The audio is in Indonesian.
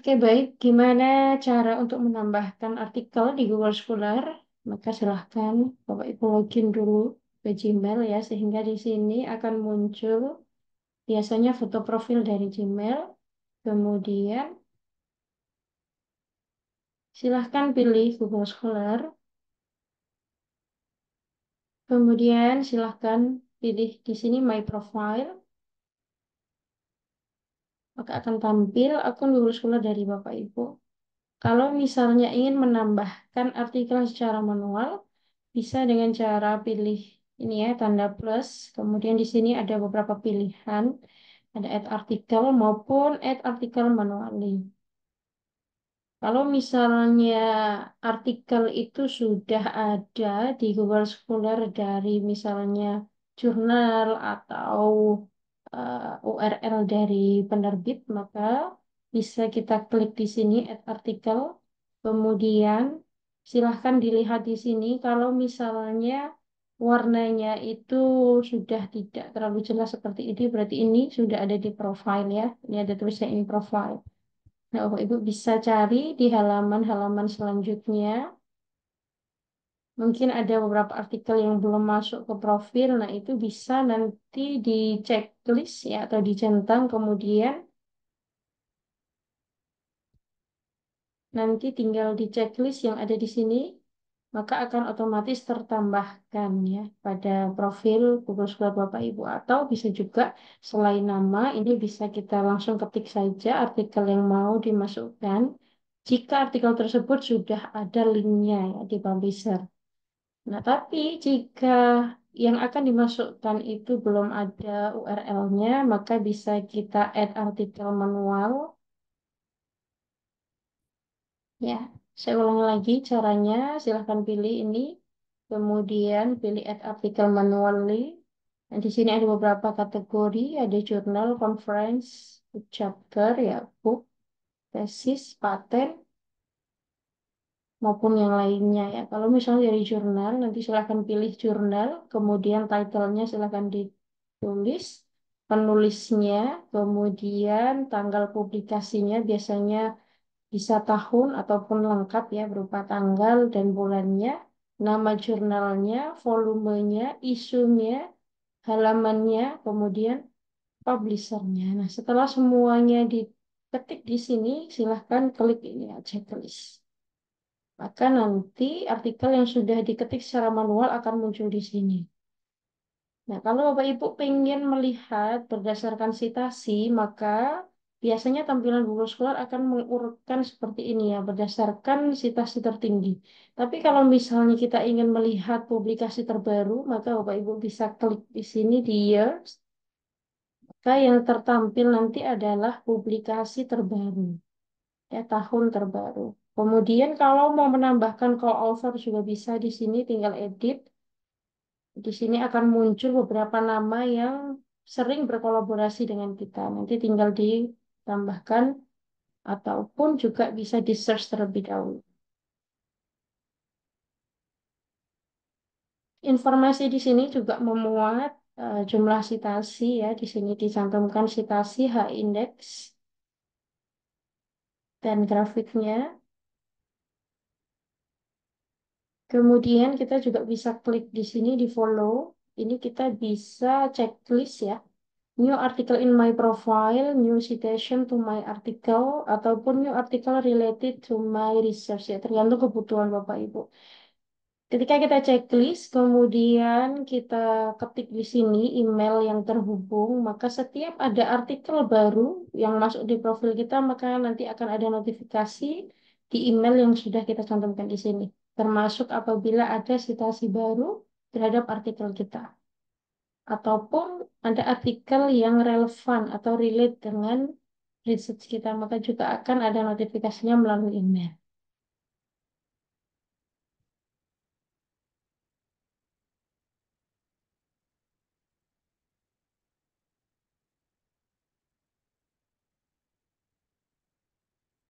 Oke, baik. Gimana cara untuk menambahkan artikel di Google Scholar? Maka silahkan Bapak Ibu login dulu ke Gmail ya, sehingga di sini akan muncul biasanya foto profil dari Gmail. Kemudian silahkan pilih Google Scholar. Kemudian silahkan pilih di sini My Profile maka akan tampil akun Google Scholar dari Bapak Ibu. Kalau misalnya ingin menambahkan artikel secara manual, bisa dengan cara pilih ini ya, tanda plus. Kemudian di sini ada beberapa pilihan, ada add artikel maupun add artikel manually. Kalau misalnya artikel itu sudah ada di Google Scholar dari misalnya jurnal atau URL dari penerbit, maka bisa kita klik di sini add artikel. Kemudian silahkan dilihat di sini kalau misalnya warnanya itu sudah tidak terlalu jelas seperti ini, berarti ini sudah ada di profile ya. Ini ada tulisnya in profile. Nah, Bapak Ibu bisa cari di halaman-halaman selanjutnya mungkin ada beberapa artikel yang belum masuk ke profil. Nah, itu bisa nanti di checklist ya atau dicentang kemudian nanti tinggal di checklist yang ada di sini maka akan otomatis tertambahkan ya pada profil Google Scholar Bapak Ibu atau bisa juga selain nama ini bisa kita langsung ketik saja artikel yang mau dimasukkan jika artikel tersebut sudah ada linknya ya di publisher. Nah, tapi jika yang akan dimasukkan itu belum ada URL-nya, maka bisa kita add artikel manual. Ya, saya ulangi lagi caranya. Silahkan pilih ini. Kemudian pilih add artikel manually. Nah, di sini ada beberapa kategori, ada jurnal, conference, chapter, ya, book, thesis patent maupun yang lainnya ya. Kalau misalnya dari jurnal, nanti silahkan pilih jurnal, kemudian title-nya silahkan ditulis, penulisnya, kemudian tanggal publikasinya biasanya bisa tahun ataupun lengkap ya berupa tanggal dan bulannya, nama jurnalnya, volumenya, isunya, halamannya, kemudian publisernya. Nah, setelah semuanya diketik di sini, silahkan klik ini ya checklist. Maka nanti artikel yang sudah diketik secara manual akan muncul di sini. Nah, kalau Bapak Ibu ingin melihat berdasarkan citasi, maka biasanya tampilan Google Scholar akan mengurutkan seperti ini ya, berdasarkan citasi tertinggi. Tapi kalau misalnya kita ingin melihat publikasi terbaru, maka Bapak Ibu bisa klik di sini di Years. Maka yang tertampil nanti adalah publikasi terbaru, ya tahun terbaru. Kemudian kalau mau menambahkan call over juga bisa di sini tinggal edit. Di sini akan muncul beberapa nama yang sering berkolaborasi dengan kita. Nanti tinggal ditambahkan ataupun juga bisa di search terlebih dahulu. Informasi di sini juga memuat eh, jumlah sitasi ya. Di sini dicantumkan sitasi H-index dan grafiknya. Kemudian kita juga bisa klik di sini di follow. Ini kita bisa checklist ya. New article in my profile, new citation to my article, ataupun new article related to my research ya, tergantung kebutuhan Bapak Ibu. Ketika kita checklist, kemudian kita ketik di sini email yang terhubung, maka setiap ada artikel baru yang masuk di profil kita, maka nanti akan ada notifikasi di email yang sudah kita cantumkan di sini termasuk apabila ada citasi baru terhadap artikel kita. Ataupun ada artikel yang relevan atau relate dengan research kita, maka juga akan ada notifikasinya melalui email.